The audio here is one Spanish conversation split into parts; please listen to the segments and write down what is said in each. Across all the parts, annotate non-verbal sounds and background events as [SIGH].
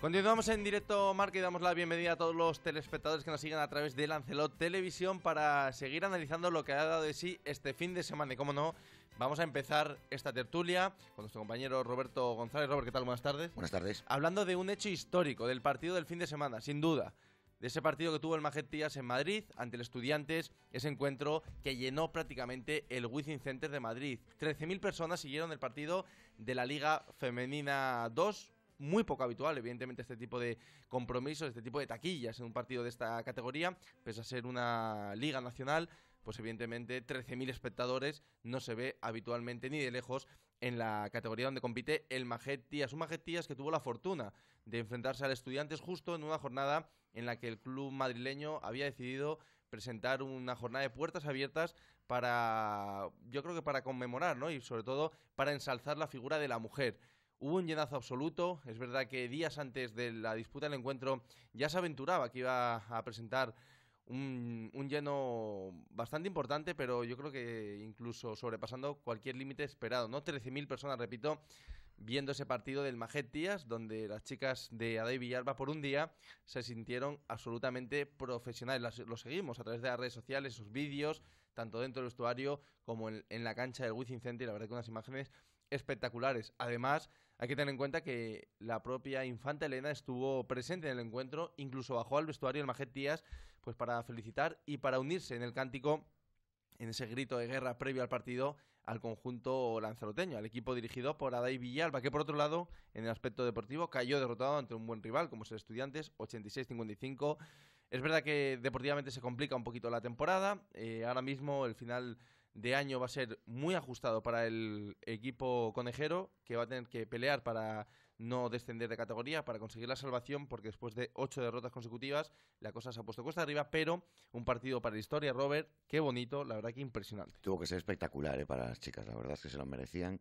Continuamos en directo, Marca, y damos la bienvenida a todos los telespectadores que nos siguen a través de Lancelot Televisión para seguir analizando lo que ha dado de sí este fin de semana. Y cómo no, vamos a empezar esta tertulia con nuestro compañero Roberto González. Robert, ¿qué tal? Buenas tardes. Buenas tardes. Hablando de un hecho histórico, del partido del fin de semana, sin duda. De ese partido que tuvo el Magetías en Madrid ante el Estudiantes, ese encuentro que llenó prácticamente el Wizzing Center de Madrid. 13.000 personas siguieron el partido de la Liga Femenina 2 muy poco habitual, evidentemente, este tipo de compromisos, este tipo de taquillas en un partido de esta categoría, pese a ser una liga nacional, pues evidentemente 13.000 espectadores no se ve habitualmente ni de lejos en la categoría donde compite el su Un Díaz que tuvo la fortuna de enfrentarse al Estudiantes justo en una jornada en la que el club madrileño había decidido presentar una jornada de puertas abiertas para, yo creo que para conmemorar, ¿no? Y sobre todo para ensalzar la figura de la mujer. Hubo un llenazo absoluto. Es verdad que días antes de la disputa del encuentro ya se aventuraba que iba a presentar un, lleno bastante importante, pero yo creo que incluso sobrepasando cualquier límite esperado, ¿no? 13.000 personas, repito, viendo ese partido del Díaz... donde las chicas de Adai Villarba por un día se sintieron absolutamente profesionales. Lo seguimos a través de las redes sociales, sus vídeos, tanto dentro del vestuario como en, la cancha del Wizzing Center, la verdad que unas imágenes espectaculares. Además hay que tener en cuenta que la propia infanta Elena estuvo presente en el encuentro, incluso bajó al vestuario el Majet Díaz pues para felicitar y para unirse en el cántico en ese grito de guerra previo al partido al conjunto lanzaroteño, al equipo dirigido por Adai Villalba, que por otro lado, en el aspecto deportivo, cayó derrotado ante un buen rival como es el Estudiantes, 86-55. Es verdad que deportivamente se complica un poquito la temporada, eh, ahora mismo el final de año va a ser muy ajustado para el equipo conejero, que va a tener que pelear para no descender de categoría, para conseguir la salvación, porque después de ocho derrotas consecutivas la cosa se ha puesto cuesta arriba, pero un partido para la historia, Robert, qué bonito, la verdad que impresionante. Tuvo que ser espectacular eh, para las chicas, la verdad es que se lo merecían.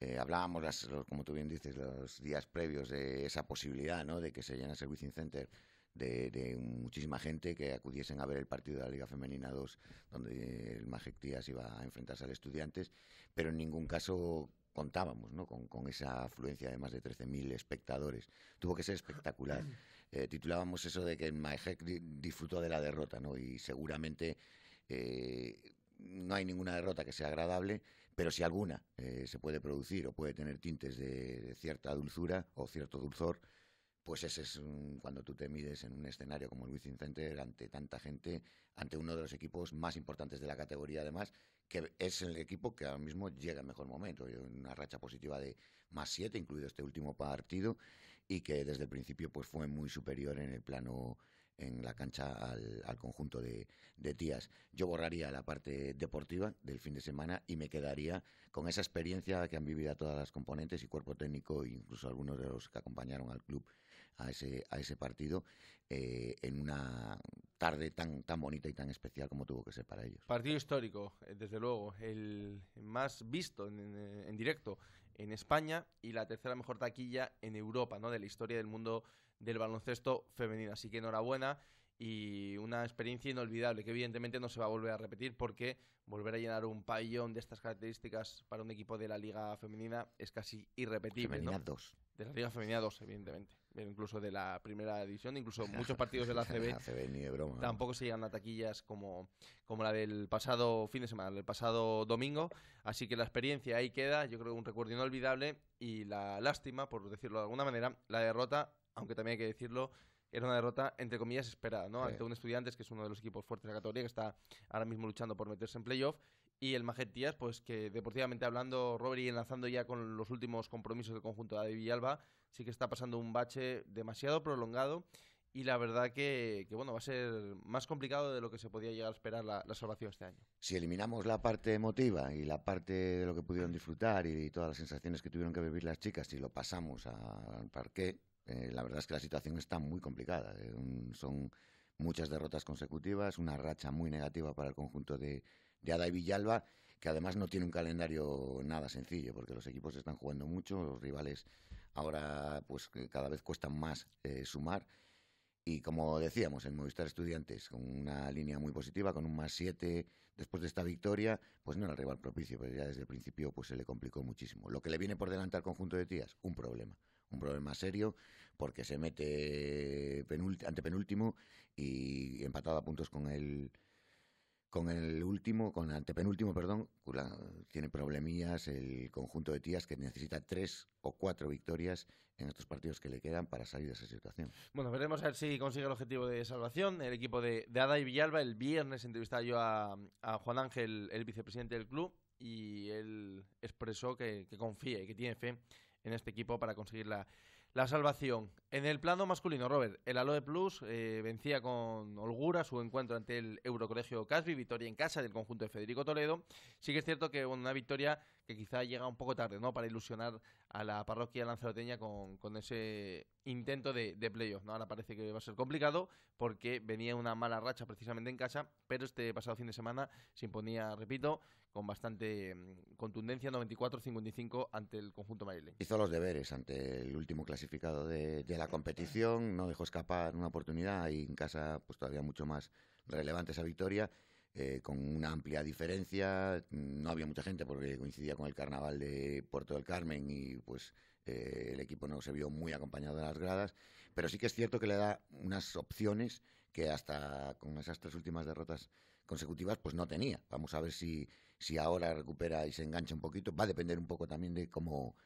Eh, hablábamos, como tú bien dices, los días previos de esa posibilidad ¿no? de que se llene el Wizzing Center de, muchísima gente que acudiesen a ver el partido de la Liga Femenina 2, donde el Majectías iba a enfrentarse al Estudiantes, pero en ningún caso contábamos ¿no? con, esa afluencia de más de 13.000 espectadores. Tuvo que ser espectacular. [CLEARS THROAT] Eh, titulábamos eso de que el Majek disfrutó de la derrota, ¿no? y seguramente. Eh, no hay ninguna derrota que sea agradable, pero si alguna eh, se puede producir o puede tener tintes de, cierta dulzura o cierto dulzor, pues ese es cuando tú te mides en un escenario como el Wizzing Center ante tanta gente, ante uno de los equipos más importantes de la categoría, además, que es el equipo que ahora mismo llega al mejor momento, una racha positiva de más siete, incluido este último partido, y que desde el principio pues fue muy superior en el plano en la cancha al, conjunto de, de, tías. Yo borraría la parte deportiva del fin de semana y me quedaría con esa experiencia que han vivido todas las componentes y cuerpo técnico, incluso algunos de los que acompañaron al club a ese, a ese partido eh, en una tarde tan, tan bonita y tan especial como tuvo que ser para ellos. Partido histórico, eh, desde luego, el más visto en, directo en España y la tercera mejor taquilla en Europa, ¿no? De la historia del mundo del baloncesto femenino. Así que enhorabuena y una experiencia inolvidable que evidentemente no se va a volver a repetir porque volver a llenar un pabellón de estas características para un equipo de la Liga Femenina es casi irrepetible. Femenina De la Liga Femenina 2, evidentemente. incluso de la primera división, incluso [LAUGHS] muchos partidos de la CB. [LAUGHS] Tampoco se llegan a taquillas como, la del pasado fin de semana, del pasado domingo. Así que la experiencia ahí queda. Yo creo que un recuerdo inolvidable y la lástima, por decirlo de alguna manera, la derrota, aunque también hay que decirlo, era una derrota, entre comillas, esperada, ¿no? Ante un Estudiantes, que es uno de los equipos fuertes de la categoría, que está ahora mismo luchando por meterse en playoff. Y el Majet Díaz, pues que deportivamente hablando, Robert, y enlazando ya con los últimos compromisos del conjunto de Villalba, sí que está pasando un bache demasiado prolongado. Y la verdad que, bueno, va a ser más complicado de lo que se podía llegar a esperar la, salvación este año. Si eliminamos la parte emotiva y la parte de lo que pudieron disfrutar y, todas las sensaciones que tuvieron que vivir las chicas y si lo pasamos al parque. Eh, la verdad es que la situación está muy complicada. Eh, son muchas derrotas consecutivas, una racha muy negativa para el conjunto de, de Ada y Villalba, que además no tiene un calendario nada sencillo, porque los equipos están jugando mucho, los rivales ahora pues cada vez cuestan más eh, sumar. Y como decíamos, en Movistar Estudiantes, con una línea muy positiva, con un más 7 después de esta victoria, pues no era el rival propicio, pero pues ya desde el principio pues se le complicó muchísimo. Lo que le viene por delante al conjunto de Tías, un problema un problema serio porque se mete antepenúltimo y empatado a puntos con el con el último, con el antepenúltimo, perdón, tiene problemillas el conjunto de tías que necesita tres o cuatro victorias en estos partidos que le quedan para salir de esa situación. Bueno, veremos a ver si consigue el objetivo de salvación. El equipo de, Ada y Villalba, el viernes entrevistaba yo a, Juan Ángel, el vicepresidente del club, y él expresó que confía y que tiene fe en este equipo para conseguir la, salvación. En el plano masculino, Robert, el Aloe Plus eh, vencía con holgura su encuentro ante el Eurocolegio Casby, victoria en casa del conjunto de Federico Toledo. Sí que es cierto que una victoria que quizá llega un poco tarde, ¿no? Para ilusionar a la parroquia lanzaroteña con, ese intento de, de playoff, Ahora parece que va a ser complicado porque venía una mala racha precisamente en casa, pero este pasado fin de semana se imponía, repito, con bastante mm, contundencia, 94-55 ante el conjunto madrileño. Hizo los deberes ante el último clasificado de, la competición, no dejó escapar una oportunidad y en casa pues todavía mucho más relevante esa victoria. Eh, con una amplia diferencia, mm, no había mucha gente porque coincidía con el carnaval de Puerto del Carmen y pues eh, el equipo no se vio muy acompañado de las gradas, pero sí que es cierto que le da unas opciones que hasta con esas tres últimas derrotas consecutivas pues no tenía. Vamos a ver si si ahora recupera y se engancha un poquito, va a depender un poco también de cómo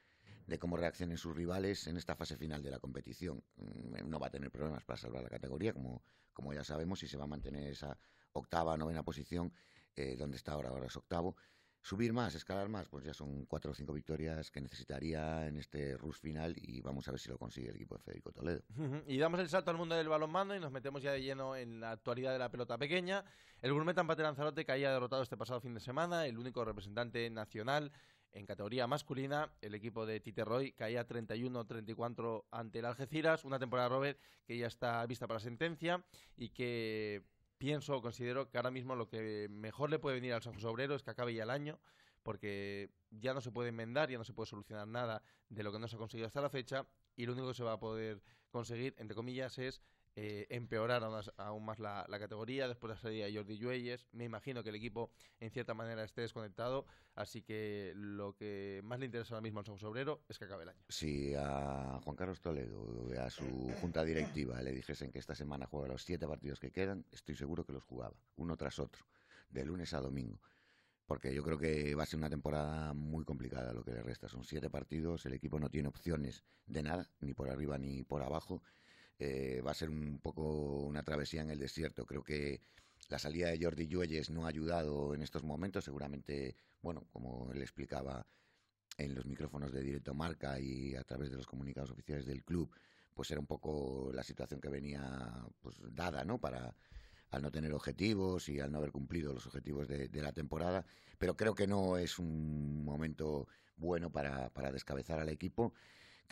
de cómo reaccionen sus rivales en esta fase final de la competición. Mm, no va a tener problemas para salvar la categoría, como, como ya sabemos, y se va a mantener esa octava, novena posición, eh, donde está ahora, ahora es octavo. Subir más, escalar más, pues ya son cuatro o cinco victorias que necesitaría en este rush final y vamos a ver si lo consigue el equipo de Federico Toledo. Y damos el salto al mundo del balonmano y nos metemos ya de lleno en la actualidad de la pelota pequeña. El Gourmet Ampate Lanzarote caía derrotado este pasado fin de semana, el único representante nacional en categoría masculina, el equipo de Tite Roy caía 31-34 ante el Algeciras, una temporada, Robert, que ya está vista para sentencia y que pienso o considero que ahora mismo lo que mejor le puede venir al San José Obrero es que acabe ya el año, porque ya no se puede enmendar, ya no se puede solucionar nada de lo que no se ha conseguido hasta la fecha, y lo único que se va a poder conseguir, entre comillas, es eh, ...empeorar aún más la, categoría después de la salida Jordi Lluelles. Me imagino que el equipo en cierta manera esté desconectado, así que lo que más le interesa ahora mismo al San Obrero es que acabe el año. Si a Juan Carlos Toledo, a su junta directiva, le dijesen que esta semana juega los siete partidos que quedan, estoy seguro que los jugaba, uno tras otro, de lunes a domingo porque yo creo que va a ser una temporada muy complicada lo que le resta. Son siete partidos, el equipo no tiene opciones de nada, ni por arriba ni por abajo, eh, va a ser un poco una travesía en el desierto. Creo que la salida de Jordi Lluelles no ha ayudado en estos momentos, seguramente, bueno, como él explicaba en los micrófonos de Directo Marca y a través de los comunicados oficiales del club, pues era un poco la situación que venía pues, dada, ¿no? Para al no tener objetivos y al no haber cumplido los objetivos de, la temporada. Pero creo que no es un momento bueno para descabezar al equipo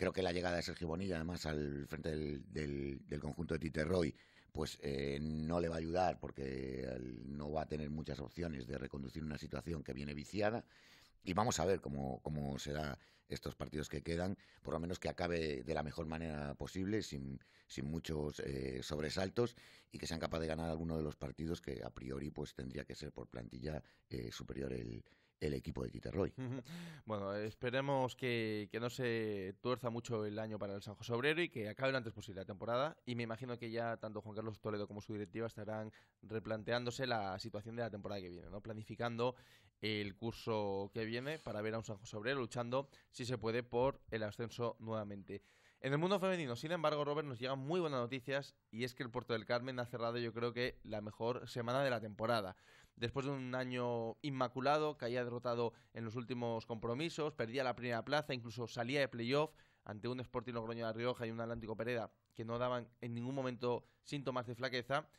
creo que la llegada de Sergio Bonilla, además, al frente del, conjunto de Tite Roy, pues eh, no le va a ayudar porque no va a tener muchas opciones de reconducir una situación que viene viciada. Y vamos a ver cómo, cómo estos partidos que quedan, por lo menos que acabe de la mejor manera posible, sin, muchos eh, sobresaltos y que sean capaces de ganar alguno de los partidos que a priori pues tendría que ser por plantilla eh, superior el, el equipo de Titerroy. Bueno, esperemos que, no se tuerza mucho el año para el San José Obrero y que acabe lo antes posible la temporada. Y me imagino que ya tanto Juan Carlos Toledo como su directiva estarán replanteándose la situación de la temporada que viene, ¿no? Planificando el curso que viene para ver a un San José Obrero luchando, si se puede, por el ascenso nuevamente. En el mundo femenino, sin embargo, Robert, nos llegan muy buenas noticias y es que el Puerto del Carmen ha cerrado yo creo que la mejor semana de la temporada después de un año inmaculado que había derrotado en los últimos compromisos, perdía la primera plaza, incluso salía de playoff ante un Sporting Logroño de la Rioja y un Atlántico Pereda que no daban en ningún momento síntomas de flaqueza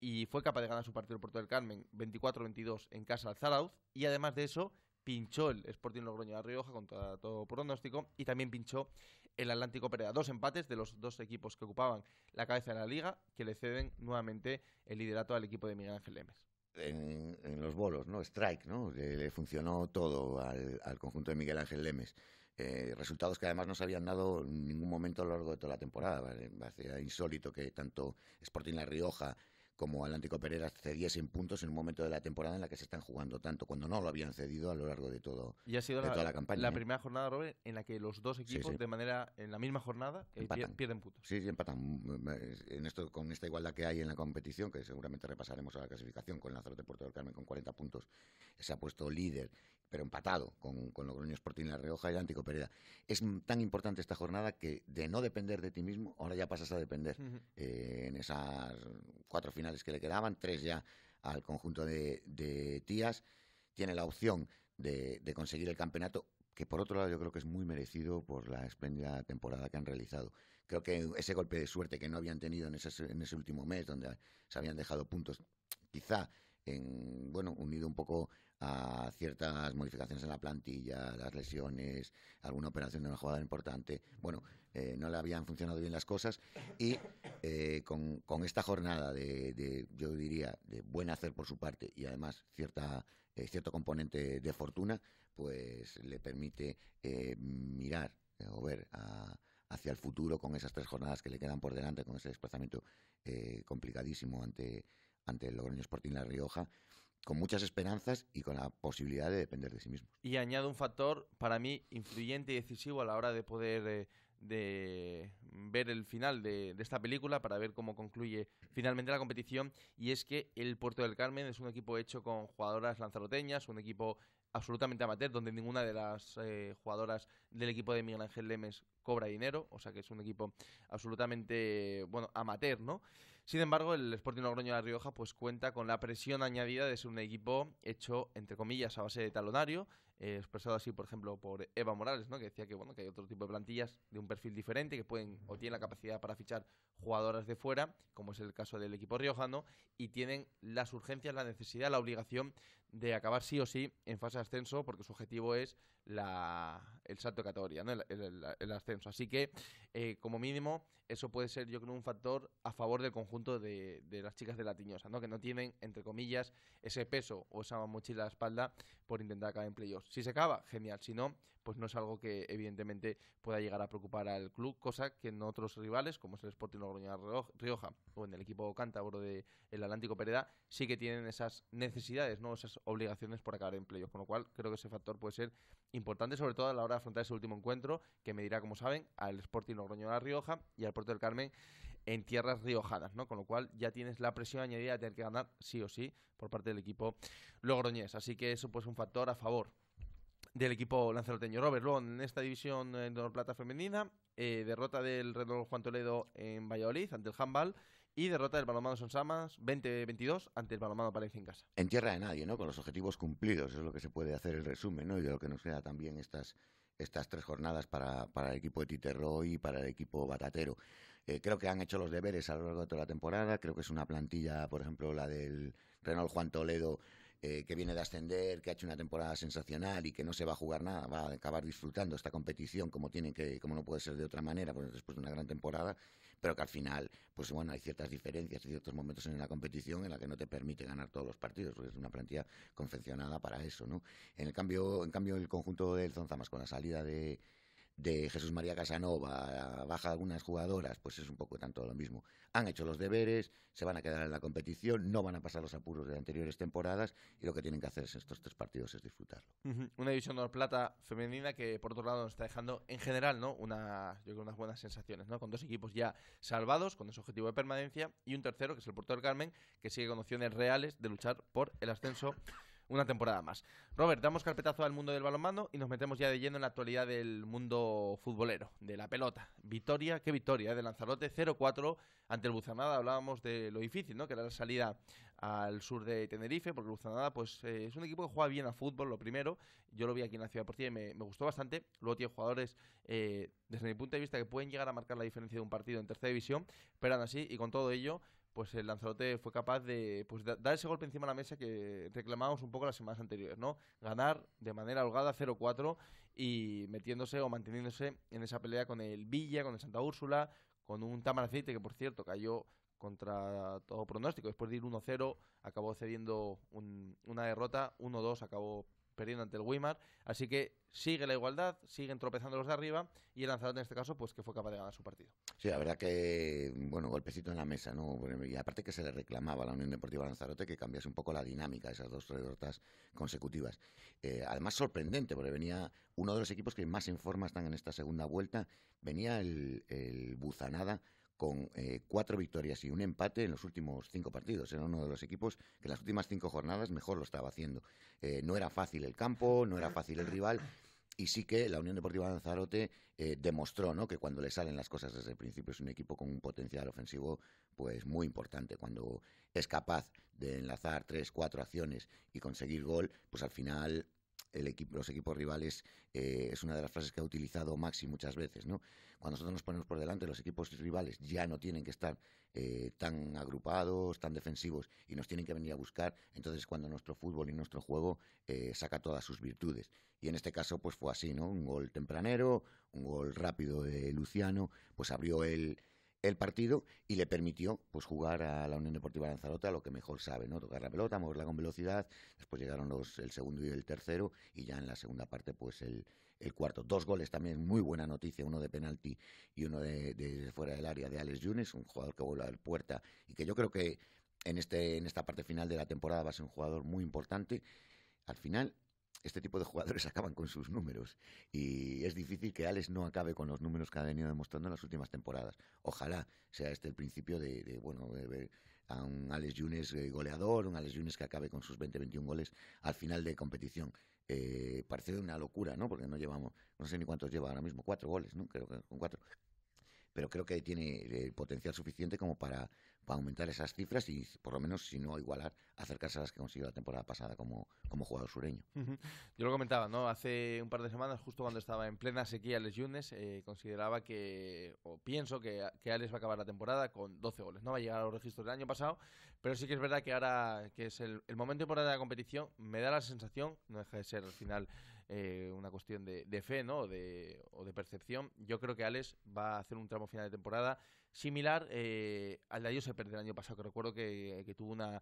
y fue capaz de ganar su partido por todo el Carmen 24-22 en casa al Zarauz y además de eso pinchó el Sporting Logroño de la Rioja contra todo pronóstico y también pinchó el Atlántico Pereda. Dos empates de los dos equipos que ocupaban la cabeza de la liga que le ceden nuevamente el liderato al equipo de Miguel Ángel Lemes en, los bolos, ¿no? Strike, ¿no? Le, funcionó todo al, conjunto de Miguel Ángel Lemes. Eh, resultados que además no se habían dado en ningún momento a lo largo de toda la temporada. Hacía insólito que tanto Sporting La Rioja como Atlántico Pereira cedía sin puntos en un momento de la temporada en la que se están jugando tanto, cuando no lo habían cedido a lo largo de, todo, y ha sido la, toda la La ¿eh? primera jornada, Robert, en la que los dos equipos, de manera en la misma jornada, eh, pierden puntos. Sí, sí, empatan. Mm, mm, en esto, con esta igualdad que hay en la competición, que seguramente repasaremos a la clasificación, con el de Puerto del Carmen con 40 puntos, se ha puesto líder pero empatado con, con Logroño Sporting La Rioja y Atlántico Pereira Es tan importante esta jornada que de no depender de ti mismo, ahora ya pasas a depender. Eh, en esas cuatro finales que le quedaban, tres ya al conjunto de, tías, tiene la opción de, conseguir el campeonato, que por otro lado yo creo que es muy merecido por la espléndida temporada que han realizado. Creo que ese golpe de suerte que no habían tenido en ese, en ese último mes, donde se habían dejado puntos, quizá en, bueno, unido un poco a ciertas modificaciones en la plantilla, las lesiones, alguna operación de una jugada importante. Bueno, eh, no le habían funcionado bien las cosas y eh, con, esta jornada de, yo diría, de buen hacer por su parte y además cierta, eh, cierto componente de fortuna, pues le permite mirar o ver hacia el futuro con esas tres jornadas que le quedan por delante, con ese desplazamiento complicadísimo ante ante el Logroño Sporting La Rioja con muchas esperanzas y con la posibilidad de depender de sí mismos. Y añado un factor para mí influyente y decisivo a la hora de poder eh, de ver el final de, esta película, para ver cómo concluye finalmente la competición, y es que el Puerto del Carmen es un equipo hecho con jugadoras lanzaroteñas, un equipo absolutamente amateur, donde ninguna de las eh, jugadoras del equipo de Miguel Ángel Lemes cobra dinero, o sea que es un equipo absolutamente, bueno, amateur, ¿no? Sin embargo, el Sporting Logroño de La Rioja pues cuenta con la presión añadida de ser un equipo hecho, entre comillas, a base de talonario, eh, expresado así, por ejemplo, por Eva Morales, ¿no? que decía que, bueno, que hay otro tipo de plantillas de un perfil diferente que pueden o tienen la capacidad para fichar jugadoras de fuera, como es el caso del equipo riojano, y tienen las urgencias, la necesidad, la obligación de acabar sí o sí en fase de ascenso, porque su objetivo es el salto de categoría, el, ascenso. Así que, eh, como mínimo, eso puede ser, yo creo, un factor a favor del conjunto de, las chicas de la tiñosa, que no tienen, entre comillas, ese peso o esa mochila a la espalda por intentar acabar en playoffs. Si se acaba, genial. Si no, pues no es algo que evidentemente pueda llegar a preocupar al club, cosa que en otros rivales, como es el Sporting Logroña Rioja o en el equipo cántabro del el Atlántico Pereda, sí que tienen esas necesidades, no esas obligaciones por acabar en playoff, con lo cual creo que ese factor puede ser importante, sobre todo a la hora de afrontar ese último encuentro, que medirá, como saben, al Sporting Logroño La Rioja y al Puerto del Carmen en tierras riojadas, ¿no? Con lo cual ya tienes la presión añadida de tener que ganar sí o sí por parte del equipo logroñés. Así que eso pues un factor a favor del equipo lanzaroteño. Robert, luego en esta división de eh, honor plata femenina, eh, derrota del Renault Juan Toledo en Valladolid ante el Handball y derrota del balonmano Sonsamas 20-22 ante el balonmano Palencia en casa. En tierra de nadie, ¿no? Con los objetivos cumplidos, es lo que se puede hacer el resumen, ¿no? Y de lo que nos queda también estas, estas tres jornadas para, para el equipo de Titerro y para el equipo batatero. Eh, creo que han hecho los deberes a lo largo de toda la temporada, creo que es una plantilla, por ejemplo, la del Renault Juan Toledo eh, que viene de ascender, que ha hecho una temporada sensacional y que no se va a jugar nada, va a acabar disfrutando esta competición como tiene que, como no puede ser de otra manera, pues, después de una gran temporada, pero que al final, pues bueno, hay ciertas diferencias y ciertos momentos en la competición en la que no te permite ganar todos los partidos, porque es una plantilla confeccionada para eso, ¿no? En cambio, en cambio el conjunto del Zonzamas con la salida de de Jesús María Casanova, baja algunas jugadoras, pues es un poco tanto lo mismo. Han hecho los deberes, se van a quedar en la competición, no van a pasar los apuros de anteriores temporadas y lo que tienen que hacer en estos tres partidos es disfrutarlo. Una división de plata femenina que por otro lado nos está dejando en general, ¿no? Una, unas buenas sensaciones, ¿no? Con dos equipos ya salvados, con ese objetivo de permanencia, y un tercero, que es el Puerto del Carmen, que sigue con opciones reales de luchar por el ascenso una temporada más. Robert, damos carpetazo al mundo del balonmano y nos metemos ya de lleno en la actualidad del mundo futbolero, de la pelota. Victoria, qué victoria, ¿eh? de Lanzarote 0-4 ante el Buzanada. Hablábamos de lo difícil, ¿no? Que era la salida al sur de Tenerife, porque el Buzanada pues, eh, es un equipo que juega bien a fútbol, lo primero. Yo lo vi aquí en la Ciudad Deportiva y me, gustó bastante. Luego tiene jugadores, eh, desde mi punto de vista, que pueden llegar a marcar la diferencia de un partido en tercera división, pero aún así, y con todo ello, pues el Lanzarote fue capaz de pues, dar ese golpe encima de la mesa que reclamábamos un poco las semanas anteriores, ¿no? Ganar de manera holgada 0-4 y metiéndose o manteniéndose en esa pelea con el Villa, con el Santa Úrsula, con un Tamaracete que, por cierto, cayó contra todo pronóstico. Después de ir 1-0, acabó cediendo una derrota, 1-2, acabó perdiendo ante el Weimar. Así que sigue la igualdad, siguen tropezando los de arriba y el lanzador en este caso, pues que fue capaz de ganar su partido. Sí, la verdad que, bueno, golpecito en la mesa, ¿no? Y aparte que se le reclamaba a la Unión Deportiva Lanzarote que cambiase un poco la dinámica de esas dos derrotas consecutivas. Eh, además, sorprendente, porque venía uno de los equipos que más en forma están en esta segunda vuelta, venía el Buzanada con eh, cuatro victorias y un empate en los últimos cinco partidos. Era uno de los equipos que en las últimas cinco jornadas mejor lo estaba haciendo. Eh, no era fácil el campo, no era fácil el rival. Y sí que la Unión Deportiva de Lanzarote eh, demostró que cuando le salen las cosas desde el principio es un equipo con un potencial ofensivo pues muy importante. Cuando es capaz de enlazar tres, cuatro acciones y conseguir gol, pues al final el equipo, los equipos rivales eh, es una de las frases que ha utilizado Maxi muchas veces, Cuando nosotros nos ponemos por delante, los equipos rivales ya no tienen que estar eh, tan agrupados, tan defensivos y nos tienen que venir a buscar. Entonces, cuando nuestro fútbol y nuestro juego eh, saca todas sus virtudes. Y en este caso, pues fue así, ¿no? Un gol tempranero, un gol rápido de Luciano, pues abrió el el partido y le permitió pues jugar a la Unión Deportiva Lanzarote lo que mejor sabe, ¿no? Tocar la pelota, moverla con velocidad, después llegaron los el segundo y el tercero y ya en la segunda parte pues el, el cuarto. Dos goles también, muy buena noticia, uno de penalti y uno de, fuera del área de Alex Yunes, un jugador que vuelve al puerta y que yo creo que en este en esta parte final de la temporada va a ser un jugador muy importante. Al final este tipo de jugadores [LAUGHS] acaban con sus números y es difícil que Alex no acabe con los números que ha venido demostrando en las últimas temporadas. Ojalá sea este el principio de, bueno, de ver a un Alex Yunes eh, goleador, un Alex Yunes que acabe con sus 20-21 goles al final de competición. Eh, parece una locura, ¿no? Porque no llevamos, no sé ni cuántos lleva ahora mismo, cuatro goles, ¿no? Creo que con cuatro pero creo que tiene eh, potencial suficiente como para, para aumentar esas cifras y por lo menos, si no igualar, acercarse a las que consiguió la temporada pasada como, jugador sureño. Yo lo comentaba, ¿no? Hace un par de semanas, justo cuando estaba en plena sequía Les Yunes, eh, consideraba que, o pienso que, que Alex va a acabar la temporada con 12 goles, ¿no? Va a llegar a los registros del año pasado, pero sí que es verdad que ahora, que es el momento importante de la competición, me da la sensación, no deja de ser al final eh, una cuestión de, fe ¿no? o de percepción. Yo creo que Alex va a hacer un tramo final de temporada similar eh, al de perder el año pasado, que recuerdo que tuvo una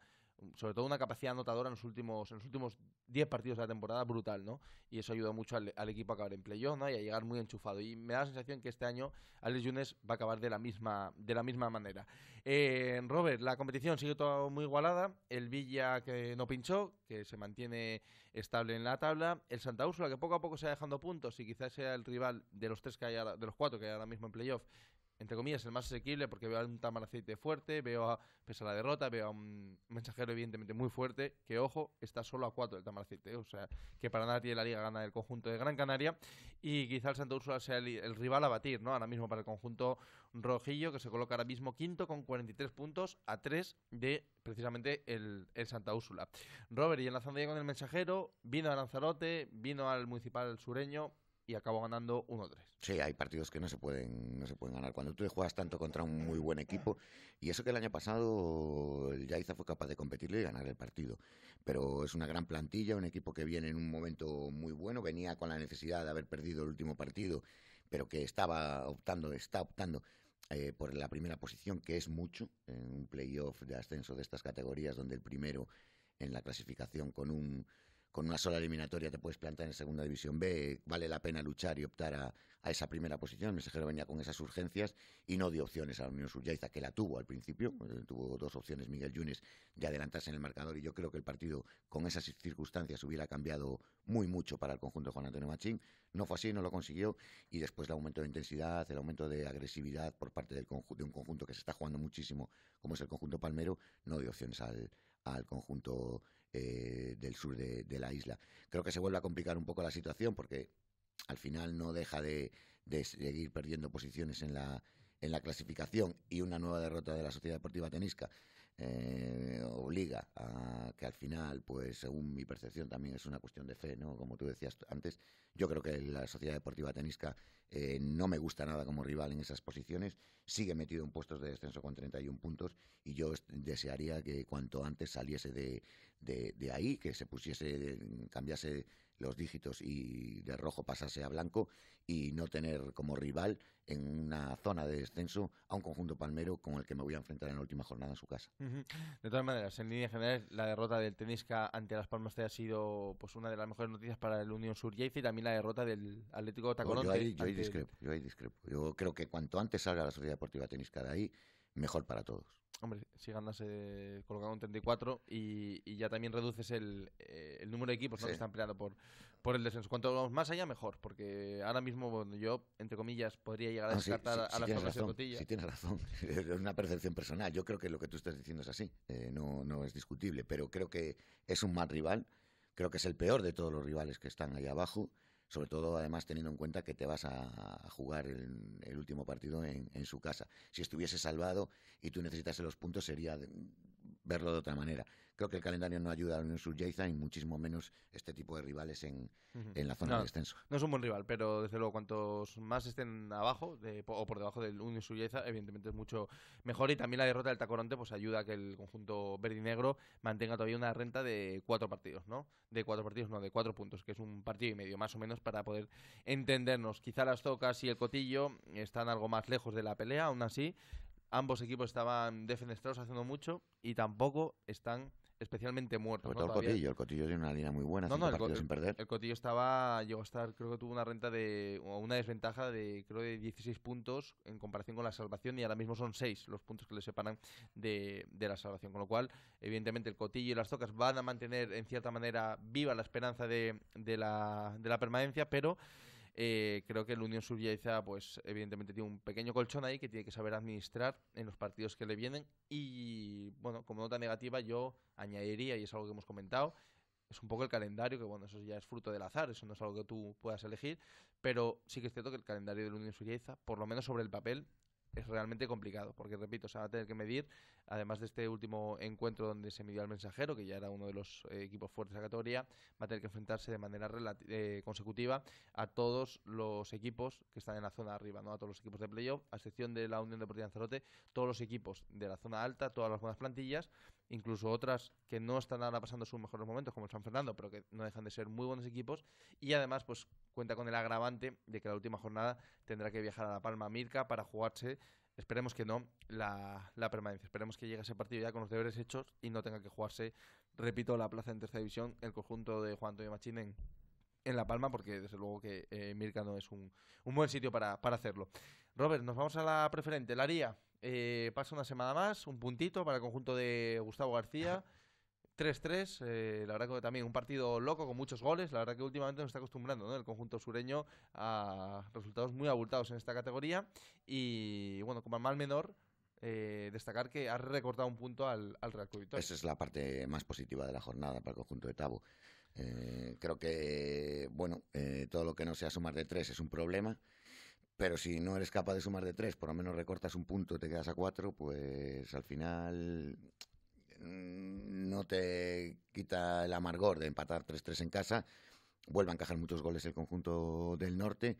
sobre todo una capacidad anotadora en los últimos en los últimos 10 partidos de la temporada brutal, ¿no? Y eso ayuda mucho al, equipo a acabar en playoff, ¿no? Y a llegar muy enchufado. Y me da la sensación que este año Alex Yunes va a acabar de la misma, de la misma manera. Eh, Robert, la competición sigue todo muy igualada. El Villa que no pinchó, que se mantiene estable en la tabla. El Santa Úrsula que poco a poco se va dejando puntos y quizás sea el rival de los tres que hay de los cuatro que hay ahora mismo en playoff, entre comillas, el más asequible, porque veo a un Tamar Aceite fuerte, veo a, pese a la derrota, veo a un mensajero evidentemente muy fuerte, que ojo, está solo a 4 del Tamar Aceite, ¿eh? o sea, que para nadie tiene la liga gana el conjunto de Gran Canaria, y quizá el Santa Úrsula sea el, rival a batir, ¿no? Ahora mismo para el conjunto rojillo, que se coloca ahora mismo quinto con 43 puntos a 3 de precisamente el, el Santa Úrsula. Robert, y enlazando ya con el mensajero, vino a Lanzarote, vino al municipal sureño, y acabo ganando 1-3. Sí, hay partidos que no se pueden no se pueden ganar. Cuando tú juegas tanto contra un muy buen equipo, y eso que el año pasado el Yaiza fue capaz de competirle y ganar el partido. Pero es una gran plantilla, un equipo que viene en un momento muy bueno, venía con la necesidad de haber perdido el último partido, pero que estaba optando, está optando eh, por la primera posición, que es mucho, en un playoff de ascenso de estas categorías, donde el primero en la clasificación con un con una sola eliminatoria te puedes plantar en Segunda División B, vale la pena luchar y optar a, esa primera posición. El mensajero venía con esas urgencias y no dio opciones a la Unión Suryaiza, que la tuvo al principio, eh, tuvo dos opciones Miguel Yunes de adelantarse en el marcador y yo creo que el partido con esas circunstancias hubiera cambiado muy mucho para el conjunto de Juan Antonio Machín. No fue así, no lo consiguió y después el aumento de intensidad, el aumento de agresividad por parte del de un conjunto que se está jugando muchísimo como es el conjunto palmero, no dio opciones al conjunto eh, del sur de, la isla. Creo que se vuelve a complicar un poco la situación porque al final no deja de, seguir perdiendo posiciones en la, en la clasificación y una nueva derrota de la Sociedad Deportiva Tenisca eh, obliga a que al final, pues según mi percepción también es una cuestión de fe, ¿no? Como tú decías antes, yo creo que la Sociedad Deportiva Tenisca eh, no me gusta nada como rival en esas posiciones, sigue metido en puestos de descenso con 31 puntos y yo desearía que cuanto antes saliese de, de, ahí, que se pusiese, cambiase los dígitos y de rojo pasase a blanco y no tener como rival en una zona de descenso a un conjunto palmero con el que me voy a enfrentar en la última jornada en su casa. De todas maneras, en línea general, la derrota del Tenisca ante Las Palmas te ha sido pues una de las mejores noticias para el Unión Sur y también la derrota del Atlético Tacoronte. yo, discrepo, yo discrepo. Yo creo que cuanto antes salga la Sociedad Deportiva Tenisca de ahí, mejor para todos. Hombre, si ganas eh, colocando un 34 y, y ya también reduces el, eh, número de equipos ¿no? que están peleando por, el descenso. Cuanto vamos más allá, mejor, porque ahora mismo yo, entre comillas, podría llegar a descartar a, las de Cotilla. Sí, tienes razón. Es [LAUGHS] una percepción personal. Yo creo que lo que tú estás diciendo es así. Eh, no, no es discutible, pero creo que es un mal rival. Creo que es el peor de todos los rivales que están ahí abajo sobre todo además teniendo en cuenta que te vas a, jugar el, último partido en, en, su casa. Si estuviese salvado y tú necesitas los puntos sería verlo de otra manera creo que el calendario no ayuda a la Unión Surgeiza y muchísimo menos este tipo de rivales en, en la zona de descenso. No es un buen rival, pero desde luego, cuantos más estén abajo o por debajo del Unión Surgeiza, evidentemente es mucho mejor. Y también la derrota del Tacoronte pues ayuda a que el conjunto verde y negro mantenga todavía una renta de cuatro partidos, ¿no? De cuatro partidos, no, de cuatro puntos, que es un partido y medio más o menos para poder entendernos. Quizá las tocas y el cotillo están algo más lejos de la pelea, aún así ambos equipos estaban defenestrados haciendo mucho y tampoco están especialmente muerto el Cotillo, el Cotillo tiene una línea muy buena, no, no, el, El Cotillo estaba, llegó a estar, creo que tuvo una renta de, una desventaja de, creo, de 16 puntos en comparación con la salvación y ahora mismo son 6 los puntos que le separan de, la salvación. Con lo cual, evidentemente, el Cotillo y las Tocas van a mantener, en cierta manera, viva la esperanza de, la, de la permanencia, pero... Eh, creo que el Unión Suriaiza pues evidentemente tiene un pequeño colchón ahí que tiene que saber administrar en los partidos que le vienen. Y bueno, como nota negativa, yo añadiría, y es algo que hemos comentado, es un poco el calendario, que bueno, eso ya es fruto del azar, eso no es algo que tú puedas elegir, pero sí que es cierto que el calendario del Unión Suriaiza, por lo menos sobre el papel, es realmente complicado, porque repito, se va a tener que medir, además de este último encuentro donde se midió al mensajero, que ya era uno de los eh, equipos fuertes de la categoría, va a tener que enfrentarse de manera eh, consecutiva a todos los equipos que están en la zona arriba, ¿no? a todos los equipos de playoff, a excepción de la Unión Deportiva Lanzarote, todos los equipos de la zona alta, todas las buenas plantillas, incluso otras que no están ahora pasando sus mejores momentos, como el San Fernando, pero que no dejan de ser muy buenos equipos. Y además, pues cuenta con el agravante de que la última jornada tendrá que viajar a La Palma Mirka para jugarse, esperemos que no, la, la permanencia. Esperemos que llegue ese partido ya con los deberes hechos y no tenga que jugarse, repito, la plaza en tercera división, el conjunto de Juan Antonio Machín en, La Palma, porque desde luego que eh, Mirka no es un, un buen sitio para, para hacerlo. Robert, nos vamos a la preferente, la haría. Eh, pasa una semana más, un puntito para el conjunto de Gustavo García. 3-3, eh, la verdad que también un partido loco con muchos goles, la verdad que últimamente nos está acostumbrando el conjunto sureño a resultados muy abultados en esta categoría y bueno, como mal menor, eh, destacar que ha recortado un punto al, Real Club Esa es la parte más positiva de la jornada para el conjunto de Tabo. creo que, bueno, todo lo que no sea sumar de tres es un problema pero si no eres capaz de sumar de tres, por lo menos recortas un punto, y te quedas a cuatro, pues al final mm, no te quita el amargor de empatar 3-3 en casa. Vuelve a encajar muchos goles el conjunto del norte,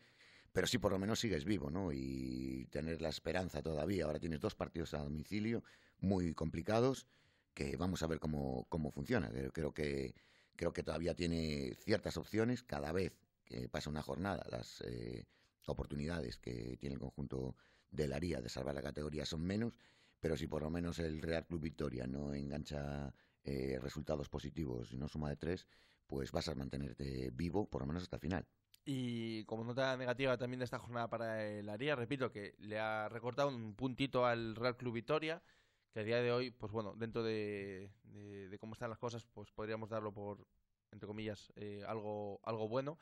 pero sí por lo menos sigues vivo, ¿no? Y tener la esperanza todavía. Ahora tienes dos partidos a domicilio muy complicados que vamos a ver cómo, cómo funciona. Creo que, creo que todavía tiene ciertas opciones. Cada vez que pasa una jornada, las. Eh, oportunidades que tiene el conjunto del ARIA de salvar la categoría son menos, pero si por lo menos el Real Club Victoria no engancha eh, resultados positivos y no suma de tres, pues vas a mantenerte vivo por lo menos hasta el final. Y como nota negativa también de esta jornada para el ARIA, repito que le ha recortado un puntito al Real Club Victoria, que a día de hoy, pues bueno, dentro de, cómo están las cosas, pues podríamos darlo por, entre comillas, eh, algo, algo bueno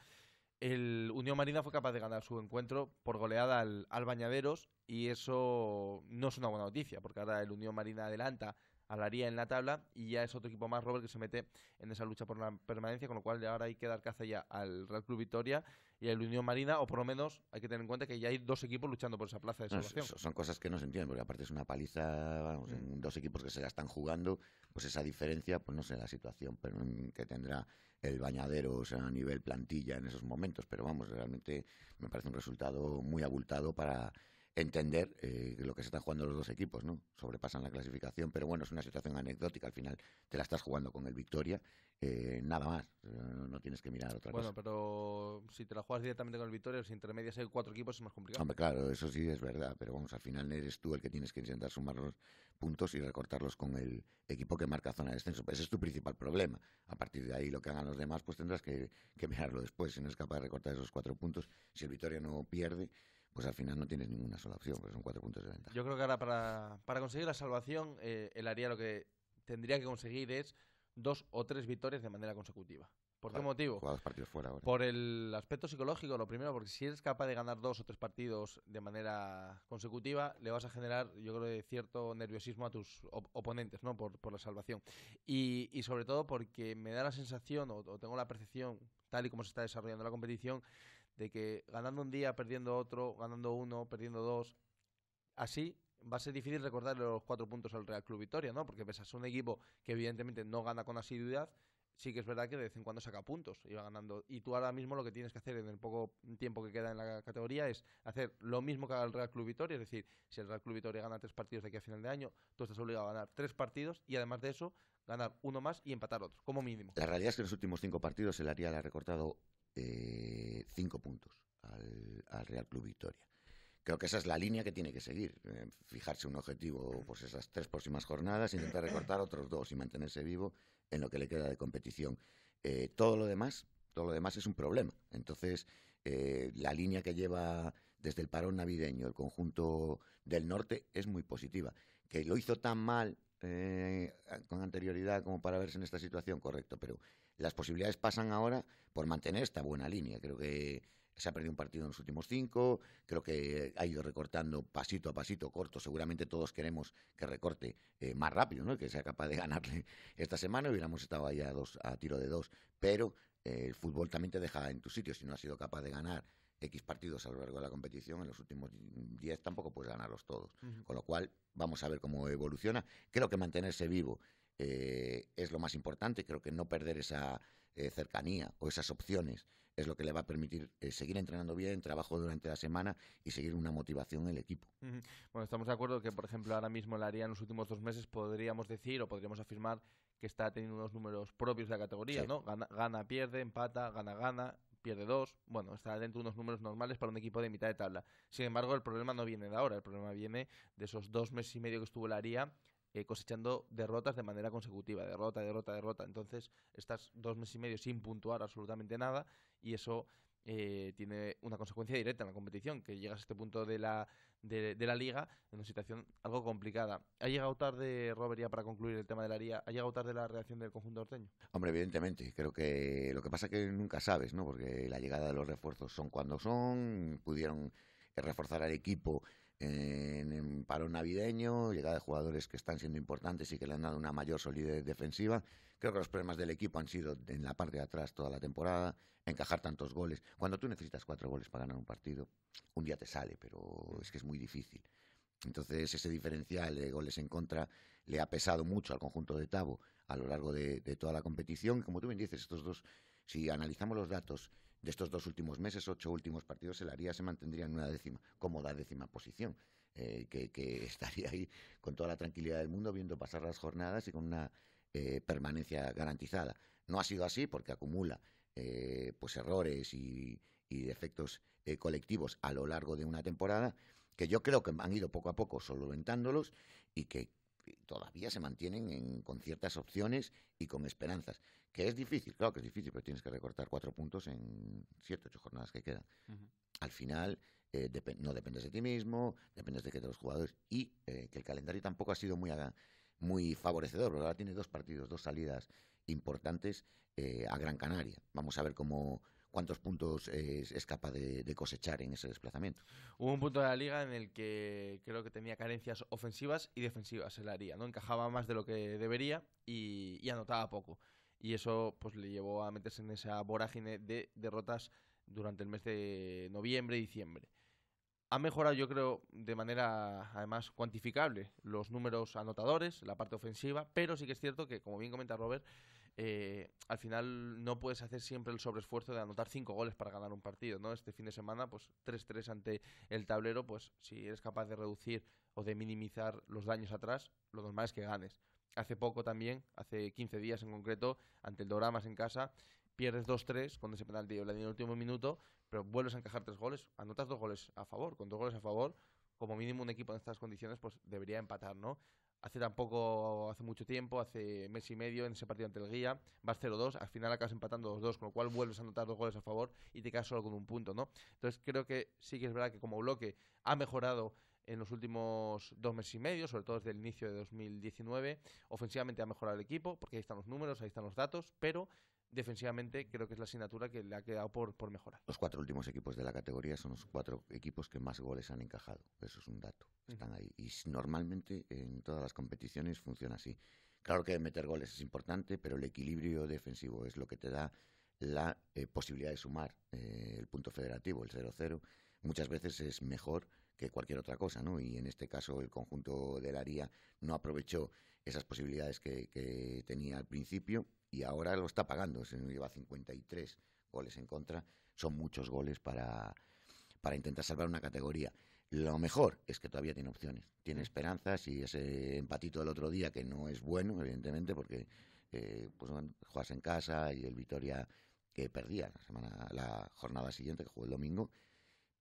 el Unión Marina fue capaz de ganar su encuentro por goleada al, Bañaderos y eso no es una buena noticia, porque ahora el Unión Marina adelanta a la en la tabla y ya es otro equipo más, Robert, que se mete en esa lucha por la permanencia, con lo cual ahora hay que dar caza ya al Real Club Victoria y al Unión Marina, o por lo menos hay que tener en cuenta que ya hay dos equipos luchando por esa plaza de salvación. son cosas que no se entienden, porque aparte es una paliza, mm. dos equipos que se la están jugando, pues esa diferencia, pues no sé la situación mm, que tendrá el bañadero, o sea, a nivel plantilla en esos momentos, pero vamos, realmente me parece un resultado muy abultado para, entender eh, lo que se están jugando los dos equipos, ¿no? Sobrepasan la clasificación, pero bueno, es una situación anecdótica. Al final te la estás jugando con el Victoria, eh, nada más. Eh, no, tienes que mirar otra cosa. Bueno, pero si te la juegas directamente con el Victoria, si intermedias hay cuatro equipos es más complicado. Hombre, claro, eso sí es verdad, pero vamos, al final eres tú el que tienes que intentar sumar los puntos y recortarlos con el equipo que marca zona de descenso. Pues ese es tu principal problema. A partir de ahí, lo que hagan los demás, pues tendrás que, que mirarlo después. Si no es capaz de recortar esos cuatro puntos, si el Victoria no pierde pues al final no tienes ninguna sola opción, porque son cuatro puntos de ventaja. Yo creo que ahora para, conseguir la salvación, eh, el área lo que tendría que conseguir es dos o tres victorias de manera consecutiva. ¿Por qué motivo? partidos fuera ahora. Por el aspecto psicológico, lo primero, porque si eres capaz de ganar dos o tres partidos de manera consecutiva, le vas a generar, yo creo, cierto nerviosismo a tus oponentes, ¿no? Por, la salvación. Y, y, sobre todo porque me da la sensación, o tengo la percepción, tal y como se está desarrollando la competición, de que ganando un día, perdiendo otro, ganando uno, perdiendo dos, así va a ser difícil recordar los cuatro puntos al Real Club Vitoria, ¿no? Porque pese a un equipo que evidentemente no gana con asiduidad, sí que es verdad que de vez en cuando saca puntos y va ganando. Y tú ahora mismo lo que tienes que hacer en el poco tiempo que queda en la categoría es hacer lo mismo que haga el Real Club Vitoria. Es decir, si el Real Club Vitoria gana tres partidos de aquí a final de año, tú estás obligado a ganar tres partidos y además de eso, ganar uno más y empatar otro, como mínimo. La realidad es que en los últimos cinco partidos el Arial ha recortado eh, cinco puntos al, Real Club Victoria. Creo que esa es la línea que tiene que seguir. Eh, fijarse un objetivo, pues esas tres próximas jornadas, intentar recortar otros dos y mantenerse vivo en lo que le queda de competición. Eh, todo lo demás, todo lo demás es un problema. Entonces, la línea que lleva desde el parón navideño el conjunto del norte es muy positiva. Que lo hizo tan mal con anterioridad como para verse en esta situación, correcto, pero las posibilidades pasan ahora por mantener esta buena línea. Creo que se ha perdido un partido en los últimos cinco, creo que ha ido recortando pasito a pasito, corto. Seguramente todos queremos que recorte eh, más rápido, ¿no? que sea capaz de [LAUGHS] ganarle esta semana. Hubiéramos estado ahí a, tiro de dos, pero eh, el fútbol también te deja en tu sitio. Si no has sido capaz de ganar X partidos a lo largo de la competición, en los últimos diez, tampoco puedes ganarlos todos. Con lo cual, vamos a ver cómo evoluciona. Creo que mantenerse vivo eh, es lo más importante. Creo que no perder esa eh, cercanía o esas opciones es lo que le va a permitir eh, seguir entrenando bien, trabajo durante la semana y seguir una motivación en el equipo. Bueno, estamos de acuerdo que, por ejemplo, ahora mismo la área en los últimos dos meses podríamos decir o podríamos afirmar que está teniendo unos números propios de la categoría, ¿no? Gana, gana, pierde, empata, gana, gana, pierde dos. Bueno, está dentro de unos números normales para un equipo de mitad de tabla. Sin embargo, el problema no viene de ahora, el problema viene de esos dos meses y medio que estuvo la ARIA eh, cosechando derrotas de manera consecutiva, derrota, derrota, derrota. Entonces estás dos meses y medio sin puntuar absolutamente nada y eso eh, tiene una consecuencia directa en la competición, que llegas a este punto de la, de, la liga en una situación algo complicada. ¿Ha llegado tarde, Robert, ya para concluir el tema de la liga, ha llegado tarde la reacción del conjunto orteño? Hombre, evidentemente, creo que lo que pasa es que nunca sabes, ¿no? Porque la llegada de los refuerzos son cuando son, pudieron eh, reforzar al equipo en, en navideño, llegada de jugadores que están siendo importantes y que le han dado una mayor solidez defensiva. Creo que los problemas del equipo han sido en la parte de atrás toda la temporada, encajar tantos goles. Cuando tú necesitas cuatro goles para ganar un partido, un día te sale, pero es que es muy difícil. Entonces, ese diferencial de goles en contra le ha pesado mucho al conjunto de Tabo a lo largo de, de toda la competición. Como tú bien dices, estos dos, si analizamos los datos de estos dos últimos meses, ocho últimos partidos, el Aria se mantendría en una décima, cómoda décima posición, eh, que, [LAUGHS] estaría ahí con toda la tranquilidad del mundo viendo pasar las jornadas y con una eh, permanencia garantizada. No ha sido así porque acumula eh, pues errores y, defectos colectivos a lo largo de una temporada que yo creo que han ido poco a poco solventándolos y que todavía se mantienen con ciertas opciones y con esperanzas. Que es difícil, claro que es difícil, pero tienes que recortar cuatro puntos en siete, ocho jornadas que quedan. Al final, eh, no dependes de ti mismo, dependes de que de los jugadores y eh, que el calendario tampoco ha sido muy, muy favorecedor, ahora tiene dos partidos, dos salidas importantes eh, a Gran Canaria. Vamos a ver cómo cuántos puntos es, capaz de, cosechar en ese desplazamiento. Hubo un punto de la liga en el que creo que tenía carencias ofensivas y defensivas la haría. ¿no? Encajaba más de lo que debería y anotaba poco y eso pues le llevó a meterse en esa vorágine de derrotas durante el mes de noviembre y diciembre. Ha mejorado, yo creo, de manera además cuantificable los números anotadores, la parte ofensiva, pero sí que es cierto que, como bien comenta Robert, eh, al final no puedes hacer siempre el sobreesfuerzo de anotar cinco goles para ganar un partido, ¿no? Este fin de semana, pues 3-3 ante el tablero, pues si eres capaz de reducir o de minimizar los daños atrás, lo normal es que ganes hace poco también, hace 15 días en concreto, ante el Doramas en casa, pierdes 2-3 con ese penalti en el último minuto, pero vuelves a encajar tres goles, anotas dos goles a favor, con dos goles a favor, como mínimo un equipo en estas condiciones pues debería empatar, ¿no? Hace tampoco, hace mucho tiempo, hace mes y medio, en ese partido ante el Guía, vas 0-2, al final acabas empatando 2-2, con lo cual vuelves a anotar dos goles a favor y te quedas solo con un punto, ¿no? Entonces creo que sí que es verdad que como bloque ha mejorado en los últimos dos meses y medio, sobre todo desde el inicio de 2019. Ofensivamente ha mejorado el equipo, porque ahí están los números, ahí están los datos, pero defensivamente creo que es la asignatura que le ha quedado por, mejorar. Los cuatro últimos equipos de la categoría son los cuatro equipos que más goles han encajado. Eso es un dato. Están ahí. Y normalmente en todas las competiciones funciona así. Claro que meter goles es importante, pero el equilibrio defensivo es lo que te da la eh, posibilidad de sumar eh, el punto federativo, el 0-0. Muchas veces es mejor que cualquier otra cosa, ¿no? Y en este caso el conjunto del Aria no aprovechó esas posibilidades que, tenía al principio y ahora lo está pagando, se lleva 53 goles en contra, son muchos goles para, para intentar salvar una categoría. Lo mejor es que todavía tiene opciones, tiene esperanzas y ese empatito del otro día, que no es bueno, evidentemente, porque eh, pues, juegas en casa y el Vitoria que perdía la, la jornada siguiente, que jugó el domingo,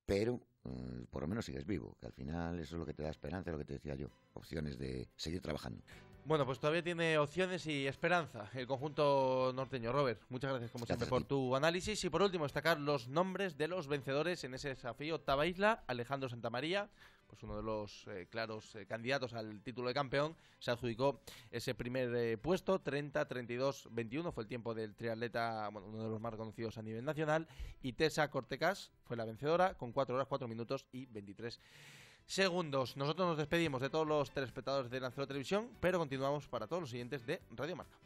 pero Mm, por lo menos sigues vivo, que al final eso es lo que te da esperanza, lo que te decía yo, opciones de seguir trabajando. Bueno, pues todavía tiene opciones y esperanza el conjunto norteño. Robert, muchas gracias como siempre por tu análisis y por último destacar los nombres de los vencedores en ese desafío. Isla, Alejandro Santamaría, pues uno de los eh, claros eh, candidatos al título de campeón, se adjudicó ese primer eh, puesto, 30, 32, 21 fue el tiempo del triatleta, bueno, uno de los más conocidos a nivel nacional, y Tessa Cortecas fue la vencedora con 4 horas, 4 minutos y 23 segundos. Nosotros nos despedimos de todos los telespectadores de de Televisión, pero continuamos para todos los siguientes de Radio Marca.